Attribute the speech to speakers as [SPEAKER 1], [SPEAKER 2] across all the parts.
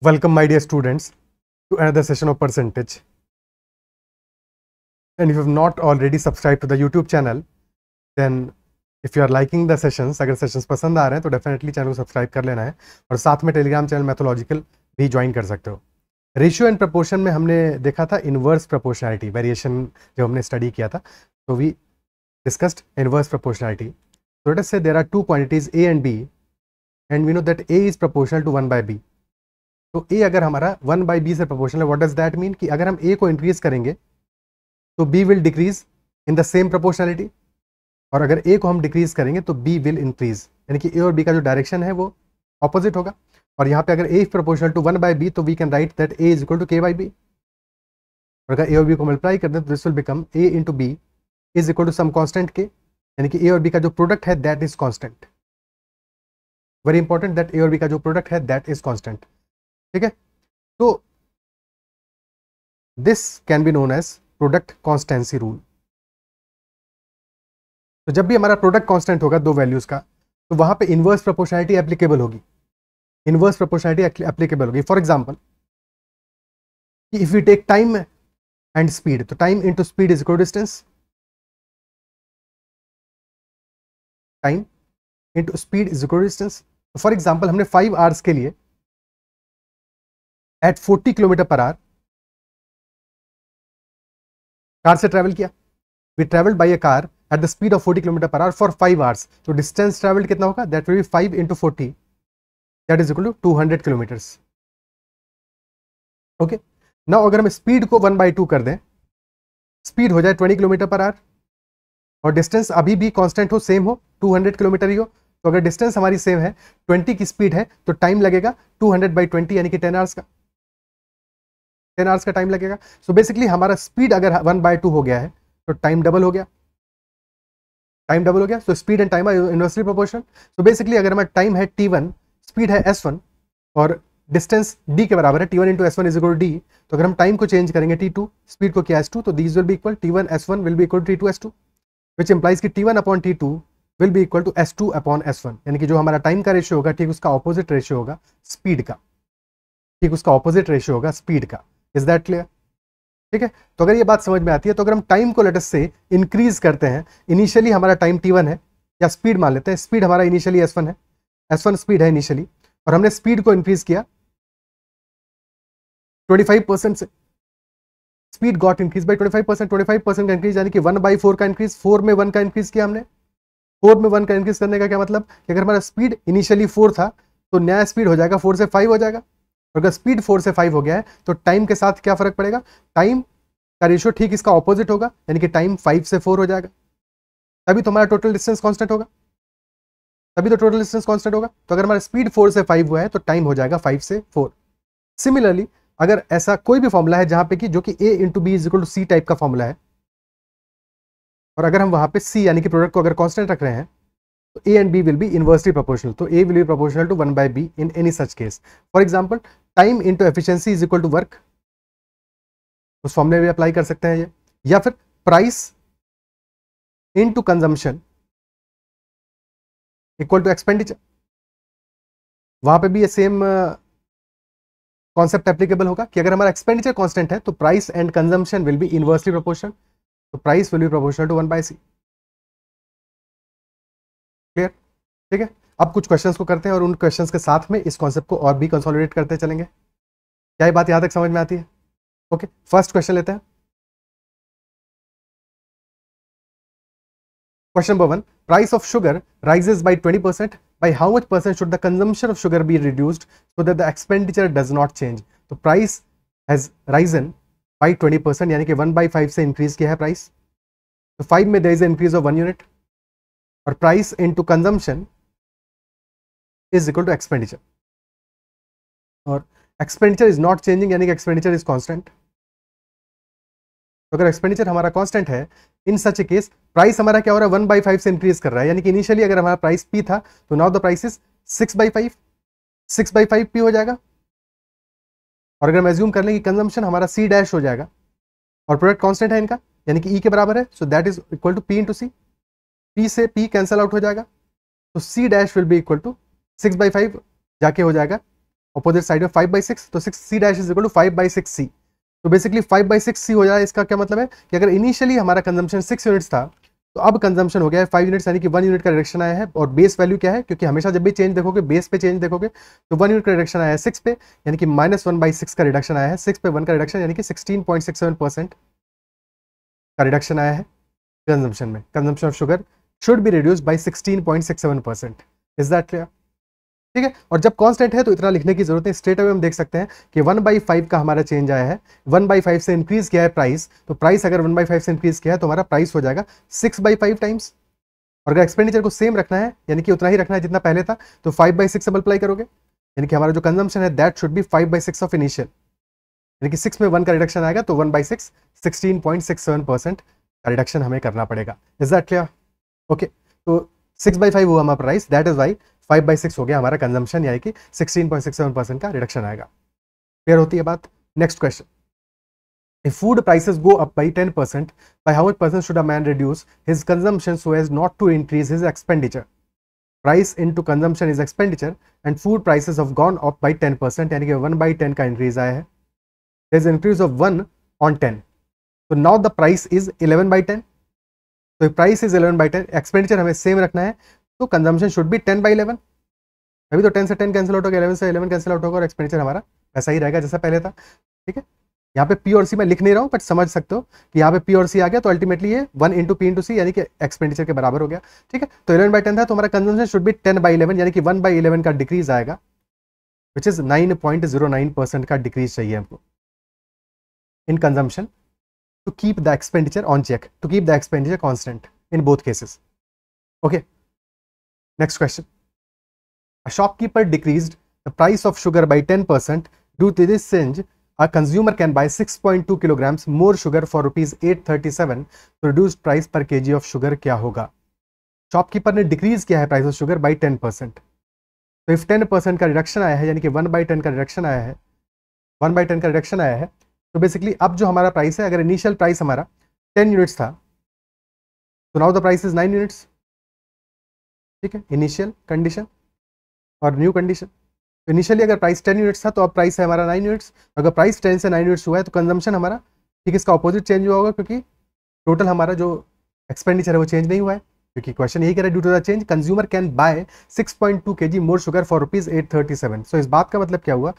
[SPEAKER 1] Welcome my dear students to another session of percentage.
[SPEAKER 2] And if you have not already subscribed to the YouTube channel, then if you are liking the sessions, अगर sessions पसंद आ रहे हैं तो definitely channel को subscribe kar lena hai aur साथ mein Telegram channel methodological bhi join kar sakte ho ratio and proportion mein humne dekha tha inverse proportionality variation jo humne study kiya tha so we discussed inverse proportionality so let us say there are two quantities a and b and we know that a is proportional to one by b तो A अगर हमारा one by B से proportional है what does that mean कि अगर हम A को increase करेंगे तो B will decrease in the same proportionality और अगर ए को हम डिक्रीज करेंगे तो बी विल इंक्रीज यानी कि ए और बी का जो डायरेक्शन है वो अपोजिट होगा और यहाँ पे अगर A is proportional to one by B तो we can write that A is equal to K by B और अगर ए और बी को मल्टीप्लाई कर दें तो this will become A into B is equal to some constant K यानी कि ए और बी का जो प्रोडक्ट है that is constant very important that A और बी का जो प्रोडक्ट है दैट इज कॉन्स्टेंट
[SPEAKER 1] ठीक है तो this can be known as
[SPEAKER 2] product constancy rule तो जब भी हमारा प्रोडक्ट कांस्टेंट होगा दो वैल्यूज का तो वहां पे इन्वर्स प्रोपोर्शनैलिटी एप्लीकेबल होगी इन्वर्स प्रोपोर्शनैलिटी एप्लीकेबल होगी for example if you take time and
[SPEAKER 1] speed तो time into speed is equal distance time into speed is equal distance for example हमने फाइव आवर्स के लिए at 40 kilometre per hour
[SPEAKER 2] car से travel किया we travelled by a car at the speed of 40 kilometre per hour for five hours तो distance travelled कितना होगा that will be five into forty that is equal to two hundred kilometres okay ना अगर हम speed को one by two कर दें speed हो जाए ट्वेंटी किलोमीटर पर आवर और डिस्टेंस अभी भी कांस्टेंट हो सेम हो 200 किलोमीटर ही हो तो अगर डिस्टेंस हमारी सेम है 20 की स्पीड है तो टाइम लगेगा 200 हंड्रेड बाई ट्वेंटी यानी कि 10 आवर्स का टेन आवर्स का टाइम लगेगा सो so बेसिकली हमारा स्पीड अगर वन बाय टू हो गया है तो टाइम डबल हो गया टाइम डबल हो गया so speed and time universal proportion so basically अगर हमारा टाइम है टी वन स्पीड है एस वन और डिस्टेंस डी के बराबर है T one into S one is equal D तो अगर हम टाइम को चेंज करेंगे टी टू स्पीड को किया एस टू तो दीज विल भी equal T one S one will भी equal T two S two which implies की T one upon T two will भी equal to S two upon S one यानी कि जो हमारा टाइम का रेशियो होगा ठीक उसका ऑपोजिट रेशियो होगा स्पीड का ठीक उसका ऑपोजिट रेशियो होगा स्पीड का इज दैट क्लियर ठीक है तो अगर ये बात समझ में आती है तो अगर हम टाइम को लेटस से इंक्रीज करते हैं इनिशियली हमारा टाइम टी है या स्पीड मान लेते हैं स्पीड हमारा इनिशियली एस है एस स्पीड है इनिशियली और हमने स्पीड को इंक्रीज किया 25 परसेंट से speed got increase by 25 percent twenty five percent का इंक्रीज यानी कि वन बाई फोर का इंक्रीज फोर में वन का इंक्रीज किया हमने फोर में वन का इंक्रीज करने का क्या मतलब कि अगर हमारा स्पीड इनिशियली फोर था तो नया स्पीड हो जाएगा फोर से फाइव हो जाएगा और अगर स्पीड फोर से फाइव हो गया है तो टाइम के साथ क्या फर्क पड़ेगा टाइम का रेशियो ठीक इसका ऑपोजिट होगा यानी कि टाइम फाइव से फोर हो जाएगा तभी तो हमारा टोटल डिस्टेंस कॉन्स्टेंट होगा तभी तो टोटल डिस्टेंस कॉन्स्टेंट होगा तो अगर हमारा स्पीड फोर से फाइव हुआ है तो टाइम हो जाएगा फाइव से फोर सिमिलरली अगर ऐसा कोई भी फॉर्मूला है जहां पे कि जो कि A into B is to C type का फॉर्मूला है और अगर हम वहां पे सी यानी कि प्रोडक्ट को अगर कॉन्स्टेंट रख रहे हैं A and B will be inversely proportional तो A will be proportional to one by B in any such case for example time into efficiency is equal to work उस form में apply कर सकते
[SPEAKER 1] हैं ये या फिर price to consumption equal to expenditure वहां पे भी ये सेम
[SPEAKER 2] कॉन्सेप्ट एप्लीकेबल होगा कि अगर हमारा एक्सपेंडिचर कॉन्स्टेंट है तो price and consumption will be inversely proportional तो price will be proportional to one by C clear ठीक है अब कुछ क्वेश्चंस को करते हैं और उन क्वेश्चंस के साथ में इस कॉन्सेप्ट को और भी कंसोलिडेट करते चलेंगे क्या ये बात यहां तक समझ में आती है ओके फर्स्ट क्वेश्चन लेते हैं
[SPEAKER 1] question number one price of sugar
[SPEAKER 2] rises by twenty percent by how much percent should the consumption of sugar be reduced so that the expenditure does not change तो price has risen by twenty यानी कि one by से increase किया है price तो five में there is increase of one unit और price
[SPEAKER 1] into consumption is equal to expenditure
[SPEAKER 2] और एक्सपेंडिचर इज नॉट चेंजिंग यानी कि एक्सपेंडिचर इज कांस्टेंट अगर एक्सपेंडिचर हमारा कांस्टेंट है in such a case price हमारा क्या हो रहा है वन बाई फाइव से इंक्रीज कर रहा है यानी कि इनिशियली अगर हमारा प्राइस पी था तो now the price is six by five six by five P हो जाएगा और अगर हम एज्यूम कर लें कि कंजम्पशन हमारा सी डैश हो जाएगा और प्रोडक्ट कांस्टेंट है इनका यानी कि ई e के बराबर है so that is equal to P into C P से पी कैंसिल आउट हो जाएगा तो C dash will be equal to six by five जाके हो जाएगा अपोजिट साइड में फाइव बाई सिक्स तो six C dash is equal to five by six C तो basically five by six C हो जाए इसका क्या मतलब है कि अगर इनिशियली हमारा कंजम्पशन सिक्स यूनिट्स था तो अब कंजम्पशन हो गया है फाइव यूनिट्स यानी कि वन यूनिट का रिडक्शन आया है और बेस वैल्यू क्या है क्योंकि हमेशा जब भी चेंज देखोगे बेस पे चेंज देखोगे तो वन यूनिट का रिडक्शन आया है सिक्स पे यानी कि माइनस वन बाई सिक्स का रिडक्शन आया है सिक्स पे वन का रिडक्शन यानी कि sixteen point six seven percent का रिडक्शन आया है कंजम्पशन में consumption of sugar should be reduced by 16.67%. Is that clear? ठीक है और जब कांस्टेंट है तो इतना लिखने की जरूरत है स्ट्रेट अवे हम देख सकते हैं कि वन बाई फाइव का हमारा चेंज आया है वन बाई फाइव से इंक्रीज किया है प्राइस तो प्राइस अगर वन बाई फाइव से इंक्रीज किया है तो हमारा प्राइस हो जाएगा सिक्स बाई फाइव टाइम्स और अगर एक्सपेंडिचर को सेम रखना है यानी कि उतना ही रखना है जितना पहले था तो फाइव बाई सिक्स मल्टीप्लाई करोगे यानी कि हमारा जो कंजम्पशन है that should be five by six of initial यानी कि सिक्स में वन का रिडक्शन आएगा तो one by six sixteen point six seven percent का रिडक्शन हमें करना पड़ेगा इज दैट क्लियर ओके तो सिक्स बाई फाइव हुआ हमारा price that is why five by six हो गया हमारा कंजम्पशन यानी कि sixteen point six seven percent का रिडक्शन आएगा फिर होती है बात next question If food prices go up by 10%, by how much percent should a man reduce his consumption so as not to increase his expenditure? Price into consumption is expenditure and food prices have gone up by 10% यानी कि 1 by 10 का increase आया है. There is an increase of 1 on 10. So now the price is 11 by 10 तो price is eleven by ten expenditure हमें same रखना है तो consumption should be ten by eleven अभी तो टेन से टेन कैंसिल आउट होगा इलेवन से इलेवन कैंसिल आउट होगा और एक्सपेंडिचर हमारा वैसा ही रहेगा जैसा पहले था ठीक है यहाँ पे पी और सी मैं लिख नहीं रहा हूँ बट समझ सकते हो कि यहाँ पे पी और सी आ गया तो अल्टीमेटली ये one into P into C यानी कि एक्सपेंडिचर के बराबर हो गया ठीक है तो इलेवन बाई टेन था तो हमारा कंजम्पशन शुड भी टेन बाई इलेवन यानी कि वन बाई इलेवन का डिक्रीज आएगा which is nine point zero nine percent का डिक्रीज चाहिए हमको in consumption to keep the expenditure on check, to keep the expenditure constant in both cases. Okay, next question. A shopkeeper decreased the price of sugar by 10%. Due to this change, a consumer can buy 6.2 kilograms more sugar for rupees 837. reduced price per kg of sugar क्या होगा? Shopkeeper ने decrease किया है price of sugar by 10 percent तो if 10 percent का reduction आया है यानी कि 1 बाई टेन का रिडक्शन आया है 1 बाई टेन का रिडक्शन आया है तो बेसिकली अब जो हमारा प्राइस है अगर इनिशियल प्राइस हमारा टेन यूनिट्स था तो now the price is nine units ठीक है इनिशियल कंडीशन और न्यू कंडीशन इनिशियली अगर प्राइस टेन यूनिट्स था तो अब प्राइस है हमारा नाइन यूनिट्स अगर प्राइस टेन से नाइन यूनिट्स हुआ है तो कंजम्पन हमारा ठीक है इसका अपोजिट चेंज हुआ होगा क्योंकि टोटल हमारा जो एक्सपेंडिचर है वो चेंज नहीं हुआ है क्योंकि क्वेश्चन यही कह रहा है due to the change consumer can buy 6.2 point two K G more sugar for rupees eight thirty seven so इस बात का मतलब क्या हुआ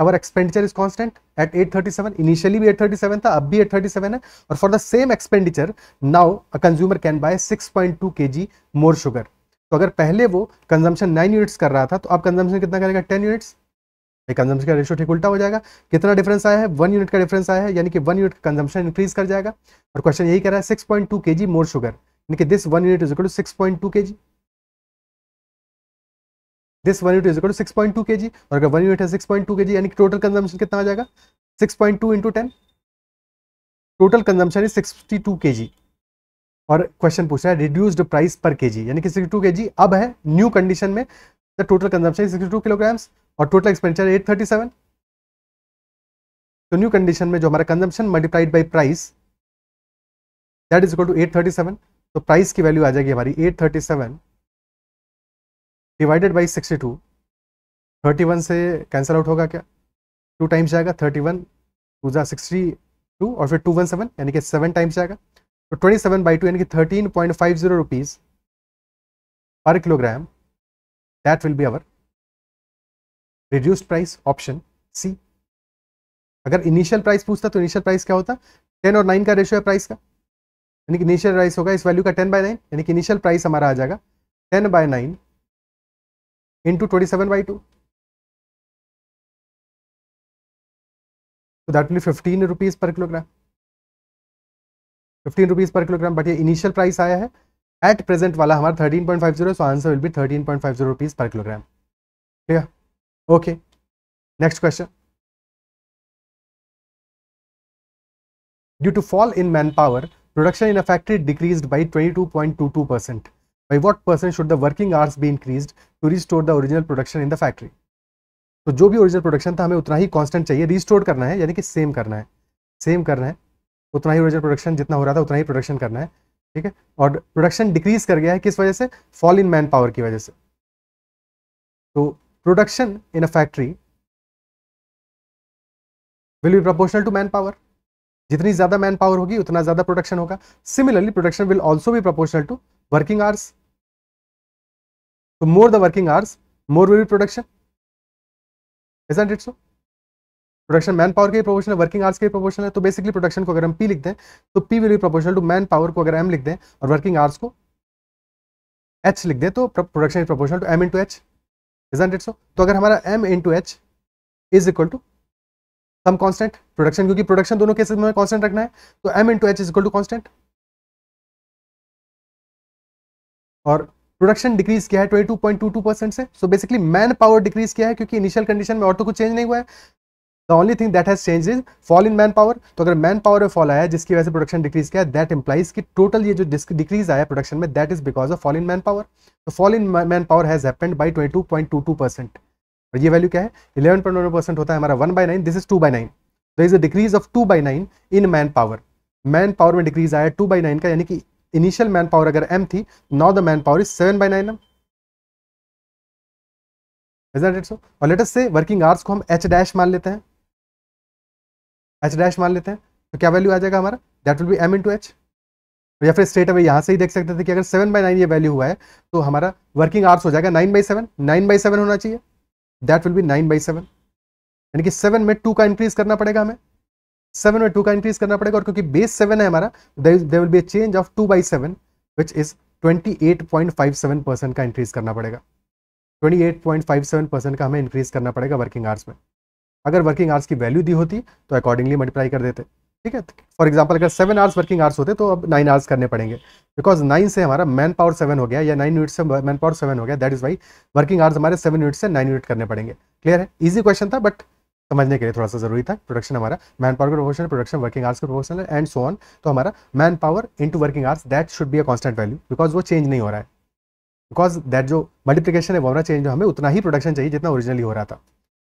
[SPEAKER 2] our expenditure is constant at 837 initially भी 837 था अब भी 837 है और for the same expenditure now a consumer can buy 6.2 G more sugar तो अगर पहले वो consumption नाइन यूनिट्स कर रहा था तो अब consumption कितना करेगा टेन यूनिट्स कंजम्पशन का रेशियो ठीक उल्टा हो जाएगा कितना डिफरेंस आया है वन यूनिट का डिफरेंस आया है यानी कि वन यूनिट का कंजम्पशन इंक्रीज कर जाएगा और क्वेश्चन यही कह रहा है six point two K G more sugar यानी कि this one unit is equal to six point two K G this one unit is equal to six point two K G और अगर वन यूनिट है six point two K G यानी total consumption कितना आ जाएगा six point two into ten total consumption is sixty two K G और question पूछ रहा है रिड्यूस्ड प्राइस पर के जी यानी कि सिक्सटी टू के जी अब है न्यू कंडीशन में the total consumption sixty two kilograms और total expenditure eight thirty seven तो न्यू कंडीशन में जो हमारा consumption multiplied by price that is equal to eight thirty seven तो प्राइस की वैल्यू आ जाएगी हमारी eight thirty seven divided by sixty two thirty one से कैंसिल आउट होगा क्या टू टाइम्स जाएगा थर्टी वन टू जा सिक्सटी टू और फिर टू वन सेवन यानी कि सेवन टाइम्स जाएगा तो ट्वेंटी सेवन बाई टू यानी कि thirteen point five zero rupees per kilogram that will be our reduced price option C अगर इनिशियल प्राइस पूछता तो इनिशियल प्राइस क्या होता टेन और नाइन का रेशियो है प्राइस का यानी कि इनिशियल प्राइस होगा इस वैल्यू का टेन बाय नाइन यानी कि इनिशियल प्राइस हमारा आ जाएगा
[SPEAKER 1] ten by nine into 27 by 2. So that will be 15 rupees per kilogram.
[SPEAKER 2] 15 rupees per kilogram but ये इनिशियल प्राइस आया है एट प्रेजेंट वाला हमारा 13.50 so answer will be 13.50 rupees per kilogram ठीक है okay next
[SPEAKER 1] question due to fall in 
[SPEAKER 2] manpower production in a factory decrease by 22.22 percent by what percent should the working hours be increased to restore the original production in the factory तो जो भी original production था हमें उतना ही constant चाहिए restore करना है यानी कि सेम करना है सेम करना है उतना ही ओरिजिनल प्रोडक्शन जितना हो रहा था उतना ही प्रोडक्शन करना है ठीक है और प्रोडक्शन डिक्रीज कर गया है किस वजह से फॉल इन मैन पावर की वजह से तो production in a factory will be proportional to manpower जितनी ज़्यादा मैन पावर होगी उतना ज़्यादा प्रोडक्शन होगा सिमिलरली प्रोडक्शन विल ऑल्सो भी proportional to working hours So more the working hours, more will be production. Isn't it so? Production manpower के proportion है working hours के प्रोपोर्शन है तो बेसिकली प्रोडक्शन को अगर हम पी लिख हैं तो P will be proportional to manpower को अगर एम लिखते हैं और वर्किंग आवर्स को एच लिख दें तो production is proportional to M into H is it so तो अगर हमारा M into H is equal to some constant production क्योंकि प्रोडक्शन दोनों केसेज में कांस्टेंट रखना है तो M into H is equal to constant और प्रोडक्शन डिक्रीज किया है 22.22 परसेंट से so basically manpower decrease किया है क्योंकि इनिशियल कंडीशन में और तो कुछ चेंज नहीं हुआ है the only thing that has change is fall in manpower तो अगर मैन पावर में फॉल आया जिसकी वजह से प्रोडक्शन डिक्रीज किया है दैट इंप्लाइज की टोटल ये जो डिक्रीज आया प्रोडक्शन में that is because of fall in manpower तो fall in manpower has happened by twenty percent और ये वैल्यू क्या है इलेवन परसेंट होता है हमारा one by nine this is two by nine there is a decrease of two by nine in manpower manpower में decrease आया two by nine का यानी कि इनिशियल मैन पावर अगर एम थी now the manpower is seven by nine M और let's से working hours को हम एच डैश मान लेते हैं एच डैश मान लेते हैं तो क्या वैल्यू आ जाएगा हमारा that will be M into H या फिर स्ट्रेट अवे यहाँ से ही देख सकते थे कि अगर सेवन बाई नाइन ये वैल्यू हुआ है तो हमारा वर्किंग आवर्स हो जाएगा nine by seven nine by seven होना चाहिए that will be nine by seven यानी कि सेवन में टू का इंक्रीज करना पड़ेगा हमें सेवन में टू का इंक्रीज करना पड़ेगा और क्योंकि बेस सेवन है हमारा they will be change of two by seven which is twenty eight point five seven percent का इंक्रीज करना पड़ेगा twenty eight point five seven percent का हमें इंक्रीज करना पड़ेगा वर्किंग आवर्स में अगर वर्किंग आवर्स की वैल्यू दी होती तो अकॉर्डिंगली मल्टीप्लाई कर देते ठीक है फॉर एग्जाम्पल अगर सेवन आवर्स वर्किंग आवर्स होते तो अब नाइन आवर्स करने पड़ेंगे बिकॉज नाइन से हमारा मैन पावर सेवन हो गया या नाइन यूनिट से मैन पावर सेवन हो गया that is why working hours हमारे सेवन यूनिट से नाइन यूनिट करने पड़ेंगे क्लियर है ईजी क्वेश्चन था बट समझने के लिए थोड़ा सा जरूरी था प्रोडक्शन हमारा मैन पावर का प्रोपोर्शन प्रोडक्शन वर्किंग आर्स का प्रोपोर्शन एंड सो ऑन तो हमारा manpower into working hours that should be a constant value because वो चेंज नहीं हो रहा है बिकॉज दैट जो मल्टीप्लीकेशन है वो चेंज हमें उतना ही प्रोडक्शन चाहिए जितना ओरिजिनली हो रहा था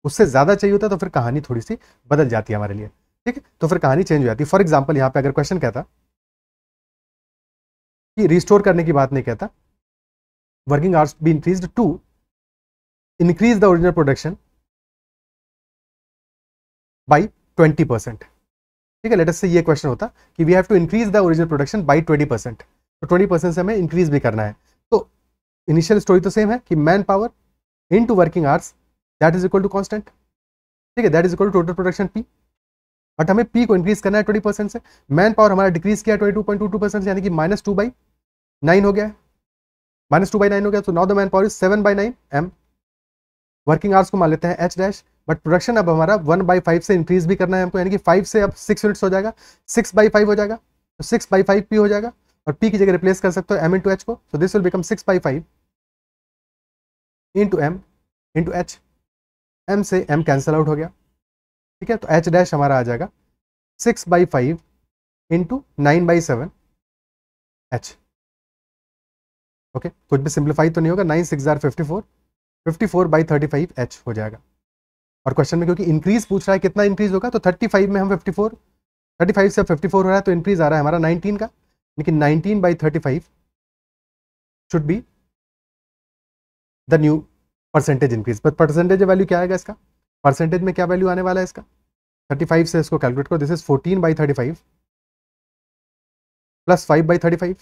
[SPEAKER 2] उससे ज़्यादा चाहिए होता तो फिर कहानी थोड़ी सी बदल जाती है हमारे लिए ठीक है तो फिर कहानी चेंज हो जाती है फॉर एग्जाम्पल यहाँ पे अगर क्वेश्चन कहता कि रिस्टोर करने की बात नहीं कहता working
[SPEAKER 1] hours be increase to increase the original production
[SPEAKER 2] by twenty percent ठीक है लेटेस्ट से ये क्वेश्चन होता कि we have to increase the original production by twenty percent तो ट्वेंटी परसेंट से हमें इंक्रीज भी करना है तो इनिशियल स्टोरी तो सेम है कि manpower into working hours that is equal to constant ठीक है that is equal to total production P but हमें पी को इंक्रीज करना है ट्वेंटी परसेंट से मैन पावर हमारा डिक्रीज किया twenty two point two two percent यानी कि माइनस टू बाई नाइन हो गया माइनस टू बाई नाइन हो गया तो now the manpower is seven by nine M working hours को मान लेते हैं एच डैश बट प्रोडक्शन अब हमारा वन बाई फाइव से इंक्रीज भी करना है हमको यानी कि फाइव से अब सिक्स यूनिट्स हो जाएगा सिक्स बाई फाइव हो जाएगा तो सिक्स बाई फाइव पी हो जाएगा और पी की जगह रिप्लेस कर सकते हो एम इंटू एच को तो this will become six by five into M into H M से एम कैंसल आउट हो गया
[SPEAKER 1] ठीक है तो एच डैश हमारा आ जाएगा six by five into nine
[SPEAKER 2] by seven H okay कुछ भी सिंप्लीफाई तो नहीं होगा नाइन सिक्स हज़ार fifty four fifty four by thirty five H हो जाएगा और क्वेश्चन में क्योंकि इंक्रीज पूछ रहा है कितना इंक्रीज होगा तो 35 में हम 54 35 से 54 हो रहा है तो इंक्रीज आ रहा है हमारा 19 का लेकिन 19 बाई 35 should be the new percentage increase but percentage value क्या आएगा इसका परसेंटेज में क्या वैल्यू आने वाला है इसका 35 से इसको कैलकुलेट करो this is 14 by thirty five plus five by thirty five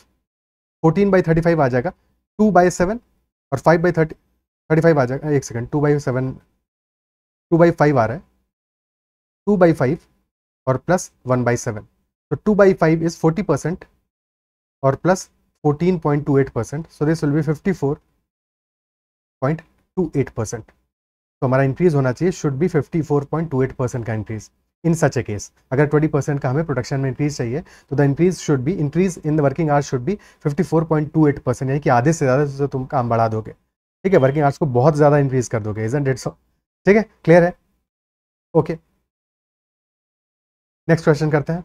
[SPEAKER 2] fourteen by thirty five आ जाएगा टू बाई सेवन और five by thirty thirty five आ जाएगा एक second two by seven two by five आ रहा है टू बाई फाइव और प्लस वन बाई सेवन तो two by five is forty percent और plus fourteen point two eight percent so this will be fifty four point two eight percent तो हमारा increase होना चाहिए should be fifty four point two eight percent का increase in such a case अगर twenty percent का हमें production में increase चाहिए तो the increase should be increase in the working hours should be fifty four point two eight percent यानी कि आधे से ज़्यादा तुम काम बढ़ा दोगे ठीक है वर्किंग आर्स को बहुत ज़्यादा इंक्रीज कर दोगे इज डेट सो ठीक है क्लियर है
[SPEAKER 1] ओके नेक्स्ट क्वेश्चन करते हैं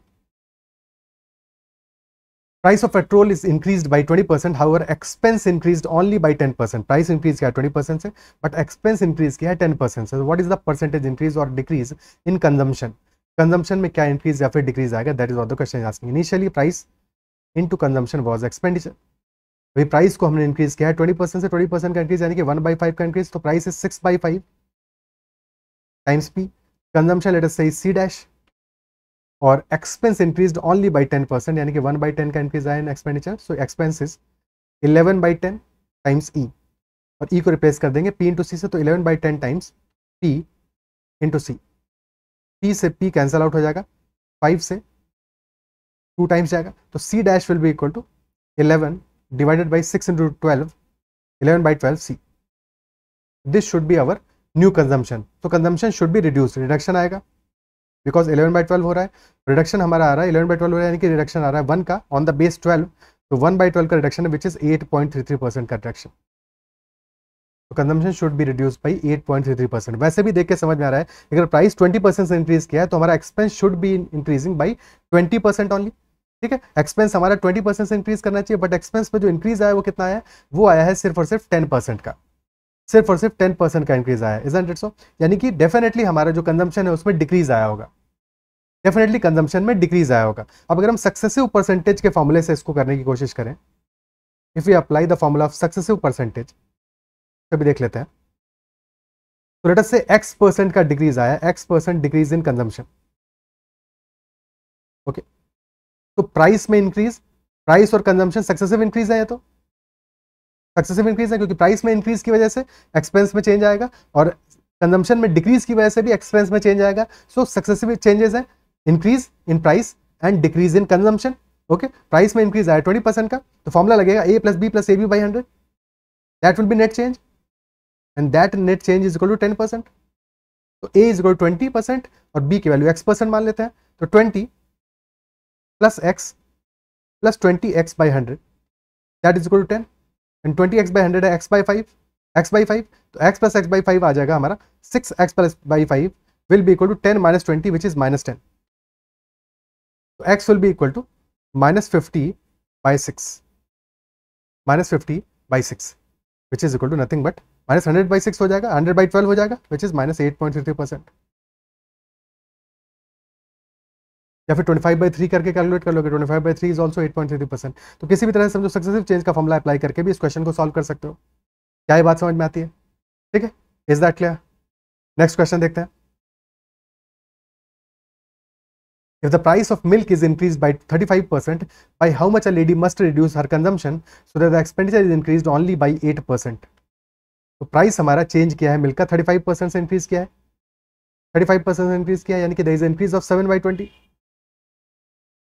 [SPEAKER 2] price of petrol is increase by twenty percent our expense increase only by ten percent price increase किया ट्वेंटी परसेंट से बट एक्सपेंस इंक्रीज किया टेन परसेंट से what is the percentage increase और decrease in consumption consumption में क्या increase या फिर decrease आएगा that is all the question asking initially price into consumption was expenditure भाई प्राइस को हमने इंक्रीज किया है ट्वेंटी परसेंट से ट्वेंटी परसेंट का इंक्रीज यानी कि वन बाई फाइव का इंक्रीज तो price is six by five times P. Consumption let us say C dash और expense increase only by ten percent यानी कि वन बाई टेन का इंक्रीज आया in expenditure so expense is eleven by ten times E और E e को replace कर देंगे P into C से तो eleven by ten times P into C P से पी कैंसिल आउट हो जाएगा फाइव से टू टाइम्स जाएगा तो C dash will be equal to eleven divided by six into twelve eleven by twelve C this should be our new consumption तो consumption should भी reduce reduction आएगा because eleven by twelve हो रहा है reduction हमारा आ रहा है eleven by twelve हो रहा है यानी कि रिडक्शन आ रहा है वन का ऑन द बेस ट्वेल्व तो वन बाई ट्वेल्व का reduction which is eight point three three percent का रिडक्शन तो कंजम्पन शुड भी reduce by eight point three three percent वैसे भी देख के समझ में आ रहा है अगर प्राइस ट्वेंटी परसेंट से इंक्रीज किया है तो हमारा एक्सपेंस शुड भी increasing by twenty percent only ठीक है एक्सपेंस हमारा ट्वेंटी परसेंट से इंक्रीज करना चाहिए बट एक्सपेंस में जो इंक्रीज आया वो कितना आया वो आया है सिर्फ और सिर्फ टेन परसेंट का सिर्फ और सिर्फ टेन परसेंट का इंक्रीज आया इजन डेट सो यानी कि डेफिनेटली हमारा जो कंजम्पशन है उसमें डिक्रीज आया होगा डेफिनेटली कंजम्पशन में डिक्रीज आया होगा अब अगर हम सक्सेसिव परसेंटेज के फॉर्मूले से इसको करने की कोशिश करें if you apply the formula of successive percentage कभी देख लेते हैं तो लेटस से एक्स परसेंट का डिक्रीज आया X
[SPEAKER 1] percent decrease in consumption okay तो प्राइस
[SPEAKER 2] में इंक्रीज प्राइस और कंजम्पशन सक्सेसिव इंक्रीज है तो सक्सेसिव इंक्रीज है क्योंकि प्राइस में इंक्रीज की वजह से एक्सपेंस में चेंज आएगा और कंजम्पशन में डिक्रीज की वजह से भी एक्सपेंस में चेंज आएगा सो सक्सेसिव चेंजेस है increase in price and decrease in consumption okay price में इंक्रीज आया ट्वेंटी परसेंट का तो फॉर्मुला लगेगा A plus B plus A B by hundred that will be net change and that net change is equal to ten percent तो A is equal twenty percent और B की value X percent मान लेते हैं तो twenty plus X plus twenty X by hundred that is equal to ten and twenty X by hundred है X by five X by five तो X plus X by five आ जाएगा हमारा six X plus by five will be equal to ten minus twenty which is minus ten तो X will be equal to minus fifty by six minus fifty by six which is equal to nothing but minus hundred by six हो जाएगा hundred by twelve हो जाएगा which is minus eight point three three percent या फिर 25 five by three करके calculate कर लोगे 25 five by three is also eight point three percent तो किसी भी तरह से समझो सक्सेसिव चेंज का फॉर्मला अप्लाई करके भी इस क्वेश्चन को सॉल्व कर सकते हो क्या ये बात समझ में आती है ठीक है is that clear next question देखते हैं If the price of milk is increased by 35%, by how much a lady must reduce her consumption so that the expenditure is increased only by 8%? तो प्राइस हमारा change किया है milk का 35% से increase किया है 35% से इंक्रीज किया है यानी कि the is increase of 7 by 20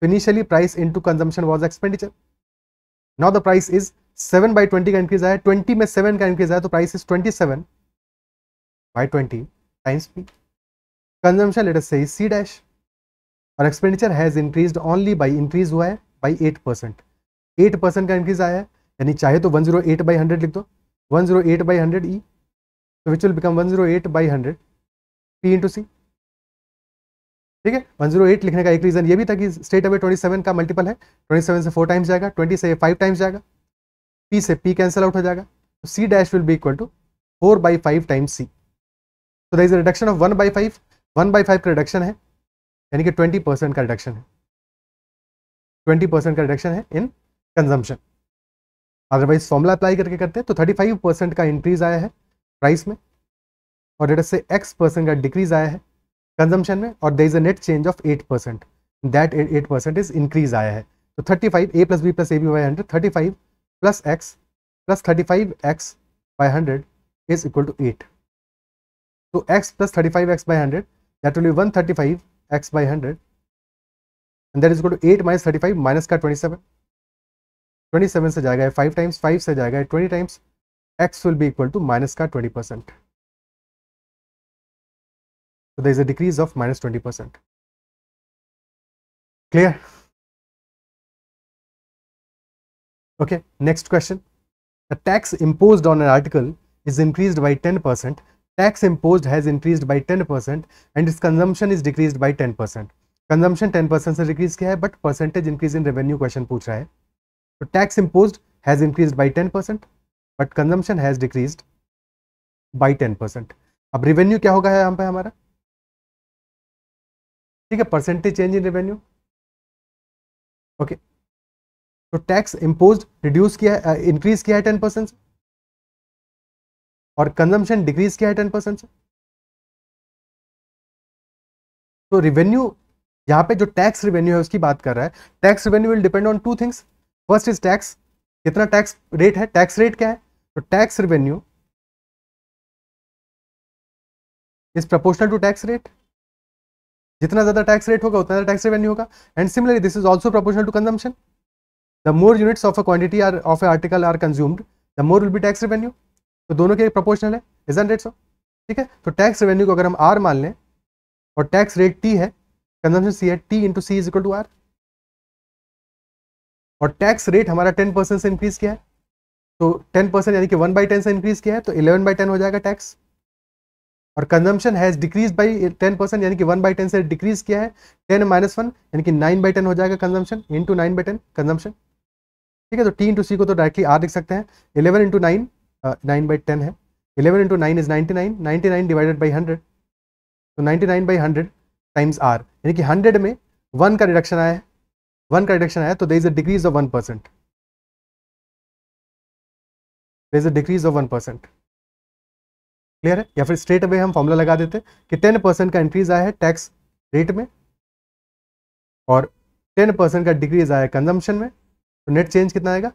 [SPEAKER 2] initially price into consumption was expenditure now the price is 7 by 20 का इंक्रीज आया 20 में 7 का इंक्रीज आया तो price is 27 by by times p consumption let us say c dash और expenditure has increase only by increase हुआ है by eight percent eight percent का इंक्रीज आया है यानी चाहे तो one zero eight by hundred लिख दो one zero eight by hundred E तो which will become one zero eight by hundred P into C ठीक है वन जीरो एट लिखने का एक रीज़न ये भी था कि स्टेट अवे ट्वेंटी सेवन का मल्टीपल है ट्वेंटी सेवन से फोर टाइम्स जाएगा ट्वेंटी से फाइव टाइम्स जाएगा पी से पी कैंसिल आउट हो जाएगा तो C dash will be equal to four by five times C तो there is reduction of one by five one by five का रिडक्शन है यानी कि ट्वेंटी परसेंट का रिडक्शन है ट्वेंटी परसेंट का रिडक्शन है in consumption otherwise formula apply करके करते हैं तो थर्टी फाइव परसेंट का इंक्रीज आया है प्राइस में और डेटा से एक्स परसेंट का डिक्रीज आया है कंजम्पन में और there is a net change of eight percent that eight percent is increase आया है तो thirty five A plus B plus A B by hundred thirty five plus X plus thirty five X by hundred is equal to eight तो X plus thirty five X by hundred that will be one thirty five X by hundred and that is equal to eight minus thirty five minus का twenty seven twenty seven से जाएगा five times five से जाएगा twenty times X
[SPEAKER 1] will be equal to minus का twenty percent So there is a decrease of minus 20%. Clear?
[SPEAKER 2] Okay, next question. The tax imposed on an article is increased by 10%, tax imposed has increased by 10% and its consumption is decreased by 10%. consumption 10 percent से decrease किया है but percentage increase in revenue question पूछ रहा है तो tax impose has increase by ten percent but consumption has decrease by ten percent अब revenue क्या होगा यहाँ पे हमारा
[SPEAKER 1] ठीक है percentage change in revenue okay तो टैक्स इंपोज रिड्यूस किया इंक्रीज किया है टेन परसेंट से और कंजम्पशन डिक्रीज किया है टेन परसेंट से
[SPEAKER 2] तो रिवेन्यू यहां पे जो टैक्स रिवेन्यू है उसकी बात कर रहा है tax revenue will depend on two things first is tax कितना टैक्स रेट है टैक्स रेट क्या है तो tax
[SPEAKER 1] revenue is proportional to tax rate
[SPEAKER 2] जितना ज़्यादा टैक्स रेट होगा उतना टैक्स रेवेन्यू होगा and similarly this is also proportional to consumption the more units of a quantity are of a article are consumed the more will be tax revenue तो दोनों के proportional है is an rate so ठीक है तो tax revenue को अगर हम आर मान लें और टैक्स रेट टी है कंजम्पन सी है T into C is equal to R और टैक्स रेट हमारा टेन परसेंट से इंक्रीज किया है तो टेन परसेंट यानी कि वन बाई टेन से इंक्रीज किया है तो इलेवन बाई टेन हो जाएगा टैक्स और consumption has decrease by ten percent यानी कि वन बाई टेन से डिक्रीज किया है टेन माइनस वन यानी कि नाइन बाई टेन हो जाएगा consumption into nine by ten consumption ठीक है तो टी इंटू सी को तो डायरेक्टली आर लिख सकते हैं eleven into nine nine by ten है eleven into nine is ninety nine ninety nine divided by hundred तो ninety nine by hundred times R यानी कि हंड्रेड में वन का रिडक्शन आया है वन का रिडक्शन आया तो there is a decrease of one percent is a decrease of one percent clear है या फिर स्ट्रेट अवे हम फॉर्मूला लगा देते हैं कि टेन परसेंट का इंक्रीज आया है टैक्स रेट में और टेन परसेंट का डिक्रीज आया है कंजम्पशन में तो नेट चेंज कितना आएगा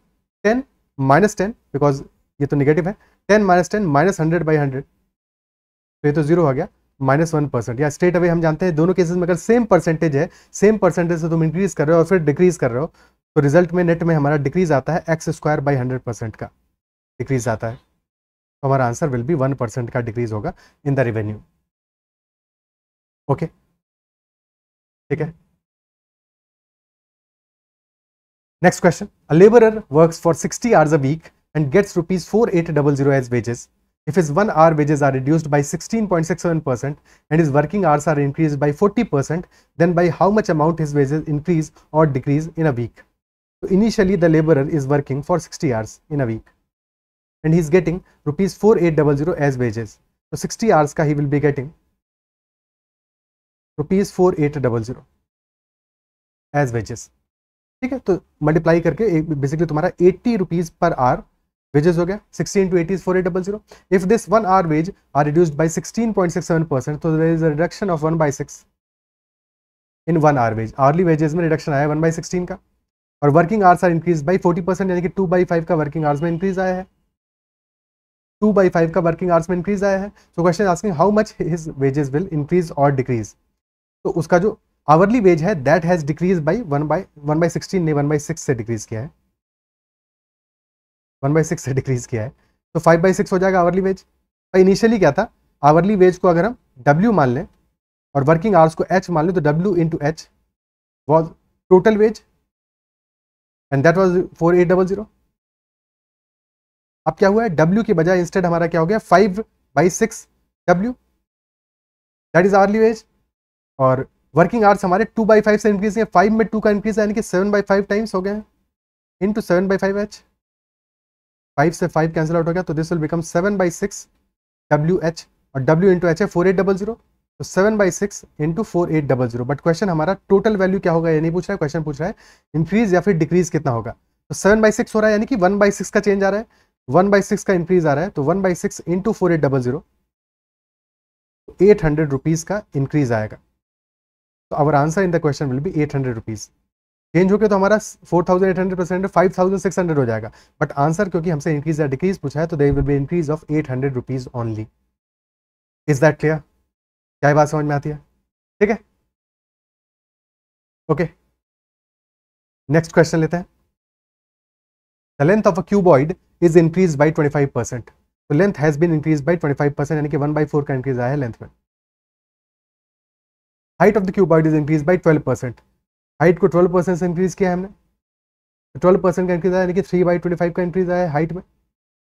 [SPEAKER 2] टेन माइनस टेन बिकॉज ये तो निगेटिव है ten minus ten minus hundred by hundred तो ये तो जीरो हो गया माइनस वन परसेंट या स्ट्रेट अवे हम जानते हैं दोनों केसेज में अगर सेम परसेंटेज है सेम परसेंटेज से तुम इंक्रीज कर रहे हो और फिर डिक्रीज कर रहे हो तो रिजल्ट में नेट में हमारा डिक्रीज आता है X square by hundred percent का डिक्रीज आता है तो हमारा answer will be one percent का डिक्रीज होगा इन द रेवेन्यू ठीक है Next question. A laborer works for 60 hours a week and gets rupees four eight 4800 as wages. If his 1 hour wages are reduced by 16.67% and his working hours are increased by 40%, then by how much amount his wages increase or decrease in a week? So initially the laborer is working for 60 hours in a week. And he is getting rupees four eight double zero as wages तो sixty hours का he will be getting rupees four eight double zero as wages ठीक है तो multiply करके basically तुम्हारा eighty rupees per hour wages हो गया sixteen to eighty is four eight double zero if this one hour wage are reduced by sixteen point six seven percent तो there is a reduction of one by six in one hour wage hourly wages में reduction आया one by sixteen का और working hours are increase by forty percent यानी कि two by five का working hours में increase आया है टू बाई फाइव का वर्किंग आवर्स में इंक्रीज आया है so question asking how much his wages will increase और डिक्रीज तो उसका जो आवरली वेज है that has decrease by one by one by sixteen ने वन बाई सिक्स से डिक्रीज किया है वन बाई सिक्स से डिक्रीज किया है तो फाइव बाई सिक्स हो जाएगा आवरली वेज और इनिशियली क्या था आवरली वेज को अगर हम डब्ल्यू मान लें और वर्किंग आवर्स को एच मान लें तो W into H was total wage
[SPEAKER 1] and that was four eight double zero अब क्या हुआ है डब्ल्यू की बजाय
[SPEAKER 2] इंस्टेड हमारा क्या हो गया five by six W that is hourly wage और वर्किंग आवर्स हमारे टू बाई फाइव से इंक्रीज है फाइव में टू का इंक्रीज है यानी कि सेवन बाई फाइव टाइम्स हो गए हैं into seven by five H five से फाइव कैंसिल आउट हो गया तो this will become seven by six W H और डब्ल्यू इंटू एच है फोर एट डबल जीरो तो seven by six into four eight double zero but question हमारा total value क्या होगा ये नहीं पूछ रहा है क्वेश्चन पूछ रहा है इंक्रीज या फिर डिक्रीज कितना होगा तो सेवन बाई सिक्स हो रहा है यानी कि वन बाई सिक्स का चेंज आ रहा है वन बाई सिक्स का इंक्रीज आ रहा है तो one by six into four eight double zero eight hundred rupees का इंक्रीज आएगा तो our answer in the question will be eight hundred rupees change होकर तो हमारा four thousand eight hundred percent five thousand six hundred हो जाएगा but answer क्योंकि हमसे इंक्रीज या डिक्रीज पूछा है तो they will be increase of eight hundred rupees only is that clear क्या बात समझ में आती है
[SPEAKER 1] ठीक है ओके नेक्स्ट क्वेश्चन लेते
[SPEAKER 2] हैं the length of a cuboid is increased by 25 percent तो length has been increase by 25 percent यानी कि 1 बाई फोर का इंक्रीज आया है लेंथ में height of the cuboid is increase by 12 percent height को 12 परसेंट से इंक्रीज किया है हमने तो 12 परसेंट का इंक्रीज आया यानी कि 3 बाई 25 का इंक्रीज आया है हाइट में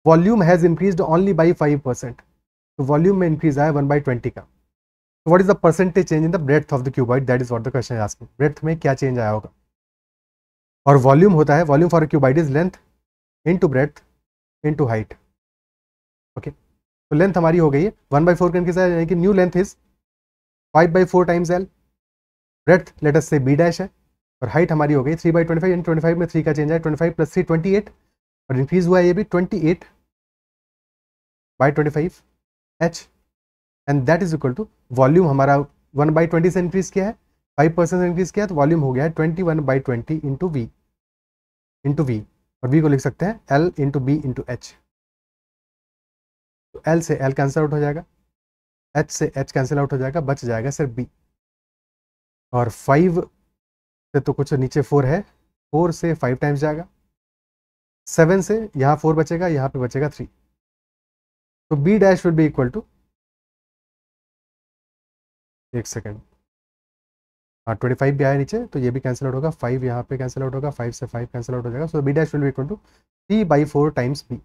[SPEAKER 2] volume has increase only by five percent तो वॉल्यूम में इंक्रीज आया वन बाई ट्वेंटी का तो what is the percentage change in the breadth of the cuboid that is what the question asking breadth में क्या चेंज आया होगा और वॉल्यूम होता है volume for cuboid is length into breadth into height okay तो लेंथ हमारी हो गई है वन बाई फोर का इनके यानी कि new length is five by four times L breadth let's say B dash है और हाइट हमारी हो गई three by twenty five twenty five में थ्री का चेंज है twenty five plus three twenty eight और इंक्रीज हुआ है ये भी twenty eight by twenty five H and that is equal to volume हमारा वन बाई ट्वेंटी से इंक्रीज किया है फाइव परसेंट इंक्रीज किया तो वॉल्यूम हो गया है twenty one by twenty into V into V और बी को लिख सकते हैं L into B into H तो एल से एल कैंसिल आउट हो जाएगा एच से एच कैंसिल आउट हो जाएगा बच जाएगा सिर्फ बी और फाइव से तो कुछ नीचे फोर है फोर से फाइव टाइम्स जाएगा सेवन से यहाँ फोर बचेगा यहाँ पे बचेगा थ्री
[SPEAKER 1] तो B dash would be equal to एक सेकेंड
[SPEAKER 2] हाँ ट्वेंटी फाइव भी आया नीचे तो ये भी कैंसिल आउट होगा फाइव यहाँ पे कैंसिल आउट होगा फाइव से फाइव कैंसिल आउट हो जाएगा so B dash will be equal to three by four times B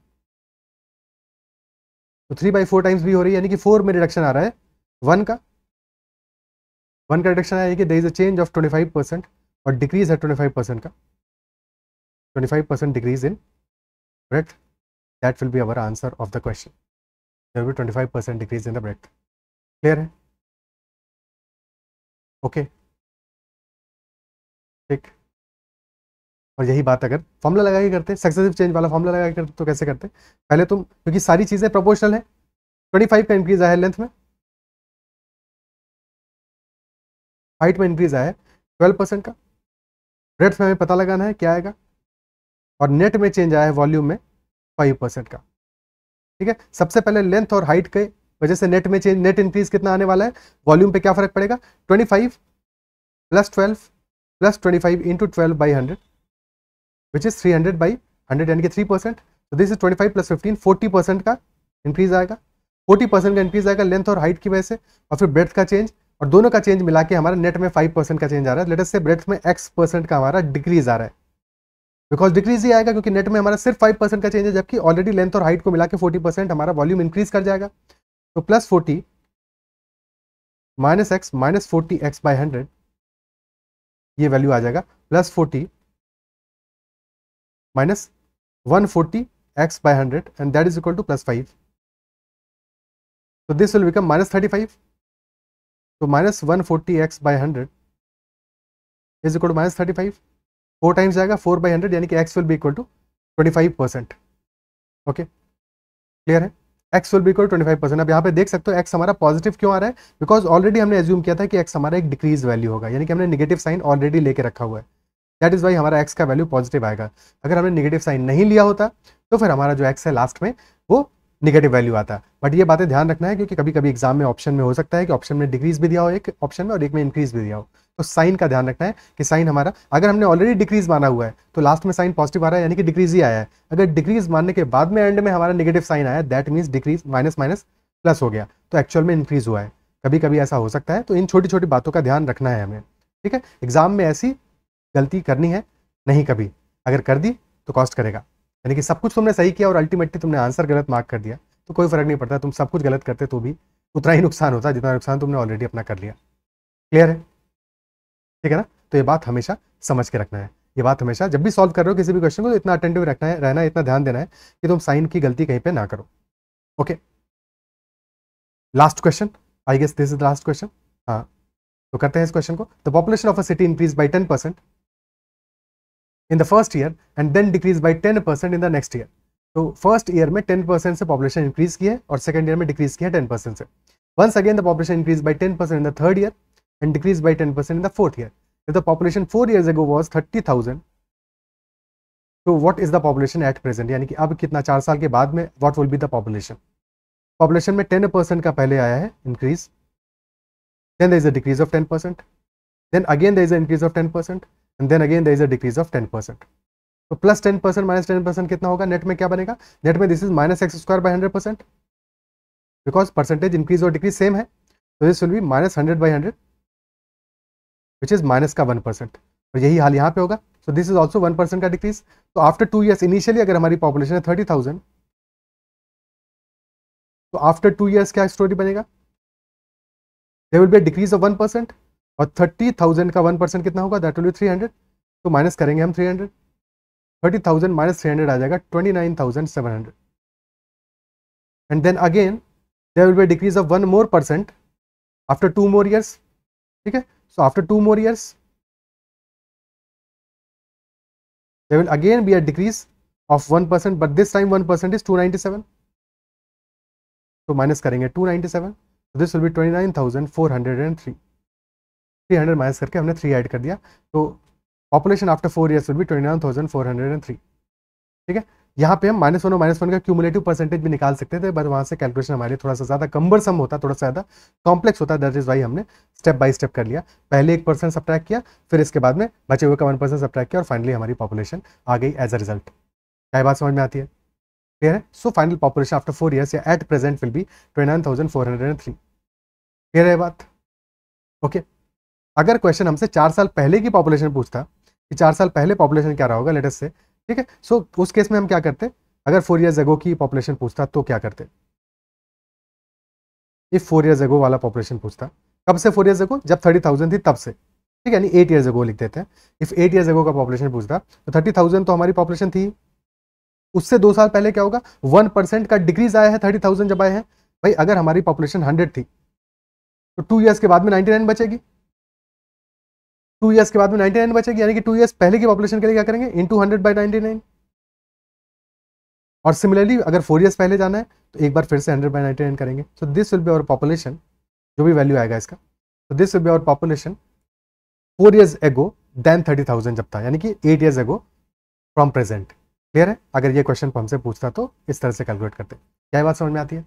[SPEAKER 2] तो three by four times B हो रही है यानी कि फोर में रिडक्शन आ रहा है वन का वन का रिडक्शन आया कि there is a change of twenty five percent और डिक्रीज है ट्वेंटी फाइव परसेंट का twenty five percent decrease in breadth that will be our answer of the question
[SPEAKER 1] there will twenty five percent decrease in the breadth clear है okay okay. ठीक और
[SPEAKER 2] यही बात अगर formula लगा के करते सक्सेसिव चेंज वाला फॉर्मूला लगा के करते तो कैसे करते पहले तुम क्योंकि सारी चीज़ें प्रोपोर्शनल है ट्वेंटी फाइव का इंक्रीज आया है लेंथ में
[SPEAKER 1] हाइट में इंक्रीज आया है ट्वेल्व परसेंट का ब्रेथ में हमें पता लगाना है क्या आएगा
[SPEAKER 2] और नेट में चेंज आया है वॉल्यूम में फाइव परसेंट का ठीक है सबसे पहले लेंथ और हाइट के वजह से नेट में चेंज नेट इंक्रीज कितना आने वाला है वॉल्यूम पे क्या फर्क पड़ेगा twenty five plus twelve twenty five into twelve by hundred which is three hundred by hundred यानी कि थ्री परसेंट तो this is five plus fifteen forty percent का इंक्रीज आएगा फोर्टी परसेंट का इंक्रीज आएगा लेंथ और हाइट की वजह से और फिर ब्रेथ का चेंज और दोनों का चेंज मिला के हमारा नेट में फाइव परसेंट का चेंज आ रहा है लेटेस्ट से ब्रेथ में एक्स परसेंट का हमारा डिक्रीज आ रहा है बिकॉज डिक्रीज ही आएगा क्योंकि नेट में हमारा सिर्फ फाइव परसेंट का चेंज है जबकि ऑलरेडी लेंथ और हाइट को मिला के फोर्टी परसेंट हमारा वॉल्यूम इंक्रीज कर जाएगा तो plus forty minus X minus forty X by hundred ये वैल्यू आ जाएगा plus forty minus one forty X by hundred and that is equal to plus five
[SPEAKER 1] तो this will become minus thirty five तो minus one
[SPEAKER 2] forty X by hundred is equal to minus thirty five four times जाएगा four by hundred यानी कि X will भी equal to twenty five percent okay clear है X will be equal twenty five percent अब यहाँ पे देख सकते हो एक्स हमारा पॉजिटिव क्यों आ रहा है बिकॉज ऑलरेडी हमने एज्यूम किया था कि एक्स हमारा एक डिक्रीज वैल्यू होगा यानी कि हमने निगेटिव साइन ऑलरेडी लेके रखा हुआ है दैट इज़ वाई हमारा एक्स का वैल्यू पॉजिटिव आएगा अगर हमने निगेटिव साइन नहीं लिया होता तो फिर हमारा जो एक्स है लास्ट में वो निगेटिव वैल्यू आता बट ये बातें ध्यान रखना है क्योंकि कभी कभी एग्जाम में ऑप्शन में हो सकता है कि ऑप्शन में डिक्रीज भी दिया हो एक ऑप्शन में और एक में इंक्रीज भी दिया हो तो साइन का ध्यान रखना है कि साइन हमारा अगर हमने ऑलरेडी डिक्रीज माना हुआ है तो लास्ट में साइन पॉजिटिव आ रहा है यानी कि डिक्रीज ही आया है अगर डिक्रीज मानने के बाद में एंड में हमारा नेगेटिव साइन आया that means decrease minus minus plus हो गया तो एक्चुअल में इंक्रीज हुआ है कभी कभी ऐसा हो सकता है तो इन छोटी छोटी बातों का ध्यान रखना है हमें ठीक है एग्जाम में ऐसी गलती करनी है नहीं कभी अगर कर दी तो कॉस्ट करेगा यानी कि सब कुछ तुमने सही किया और अल्टीमेटली तुमने आंसर गलत मार्क कर दिया तो कोई फर्क नहीं पड़ता तुम सब कुछ गलत करते तो भी उतना ही नुकसान होता जितना नुकसान तुमने ऑलरेडी अपना कर लिया क्लियर है ठीक है ना तो ये बात हमेशा समझ के रखना है ये बात हमेशा जब भी सॉल्व कर रहे हो किसी भी क्वेश्चन को तो इतना अटेंटिव रखना है रहना है इतना ध्यान देना है कि तुम साइन की गलती कहीं पे ना करो okay last question I guess this is last question हाँ तो करते हैं इस क्वेश्चन को the population of a city increase by ten percent in the first year and then decrease by ten percent in the next year तो first year में ten percent से population increase किया है और सेकंड ईयर में decrease किया है ten percent से once again the population increase by ten percent in the third year and decreased by 10% in the fourth year. If the population 4 years ago was 30,000, so what is the population at present yani ki ab kitna 4 saal ke baad mein what will be the population population mein 10% ka pehle aaya hai increase then there is a decrease of 10% then again there is a increase of 10% and then again there is a decrease of 10% तो plus ten percent minus ten percent कितना होगा net में क्या बनेगा net में this is minus X square by hundred percent because percentage increase और decrease same है तो this will be minus hundred by hundred which is minus का वन परसेंट और यही हाल यहाँ पे होगा so this is also one percent का डिक्रीज तो आफ्टर टू ईयर्स इनिशियली अगर हमारी पॉपुलेशन है थर्टी थाउजेंड तो आफ्टर टू ईयर्स क्या स्टोरी बनेगा there will be decrease of one percent और थर्टी थाउजेंड का वन परसेंट कितना होगा that will be three hundred तो माइनस करेंगे हम three hundred thirty thousand minus three hundred आ जाएगा twenty nine thousand seven hundred and then again there will be decrease of one more percent after two more years
[SPEAKER 1] ठीक है So after two more years,
[SPEAKER 2] there will again be a decrease of 1%, but this time 1% is 297. So minus karenge 297. So this will be 29,403. 300 minus karke humne 3 add kar diya. So population after four years will be 29,403 यहाँ पे हम minus one और minus one का cumulative percentage भी निकाल सकते थे but वहाँ से कैलकुलेशन हमारे लिए थोड़ा सा ज़्यादा कम्बर सम होता थोड़ा सा ज़्यादा कॉम्प्लेक्स होता दैट इज़ वाई हमने स्टेप बाय स्टेप कर लिया पहले एक परसेंट सब्ट्रैक किया फिर इसके बाद में बचे हुए का वन परसेंट सब्ट्रैक किया और फाइनली हमारी पॉपुलेशन आ गई एज अ रिजल्ट क्या बात समझ में आती है क्लियर है so final population after four years या at present will be twenty clear है बात ओके अगर क्वेश्चन हमसे चार साल पहले की पॉपुलेशन पूछता कि चार साल पहले पॉपुलेशन क्या रहा होगा लेटेस्ट से ठीक है सो उस केस में हम क्या करते अगर फोर ईयर जगो की पॉपुलेशन पूछता तो क्या करते इफ फोर ईयर जगो वाला पॉपुलेशन पूछता कब से फोर ईयर जगो जब थर्टी थाउजेंड थी तब से ठीक है एट ईयर जगो लिख देते हैं इफ एट ईयर जगो का पॉपुलेशन पूछता तो थर्टी थाउजेंड तो हमारी पॉपुलेशन थी उससे दो साल पहले क्या होगा वन परसेंट का डिक्रीज आया है थर्टी थाउजेंड जब आए हैं भाई अगर हमारी पॉपुलेशन हंड्रेड थी तो टू ईयर्स के बाद में नाइनटी नाइन बचेगी टू ईयर्स के बाद में नाइन्टी नाइन बचेगी यानी कि टू ईयर्स पहले की पॉपुलेशन के लिए क्या करेंगे into hundred by ninety nine और सिमिलरली अगर फोर ईयर्स पहले जाना है तो एक बार फिर से हंड्रेड बाई नाइन्टी नाइन करेंगे so this will be our population जो भी वैल्यू आएगा इसका तो this will be our population four years ago then thirty thousand जब था यानी कि eight years ago from present clear है अगर ये क्वेश्चन हमसे पूछता तो इस तरह से कैलकुलेट करते क्या बात समझ में आती है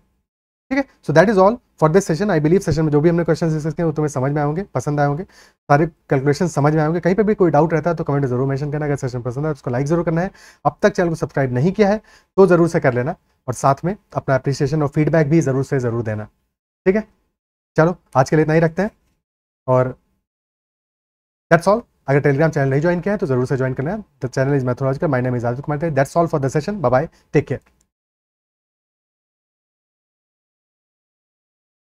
[SPEAKER 2] ठीक है so that is all for this session I believe session में जो भी हमने क्वेश्चन डिस्कस किए वो तुम्हें समझ में आएंगे पसंद आए होंगे सारे कैलकुलेशन समझ में आएंगे कहीं पे भी कोई डाउट रहता है तो कमेंट जरूर मेंशन करना अगर सेशन पसंद आए तो उसको लाइक जरूर करना है अब तक चैनल को सब्सक्राइब नहीं किया है तो जरूर से कर लेना और साथ में अपना अप्रिसिएशन और फीडबैक भी जरूर से जरूर देना ठीक है चलो आज के लिए इतना ही रखते हैं और दैट्स ऑल अगर टेलीग्राम चैनल नहीं ज्वाइन किया है तो जरूर से ज्वाइन करना है the channel is Mathological my name is Aditya Kumar that's all for the session bye bye take care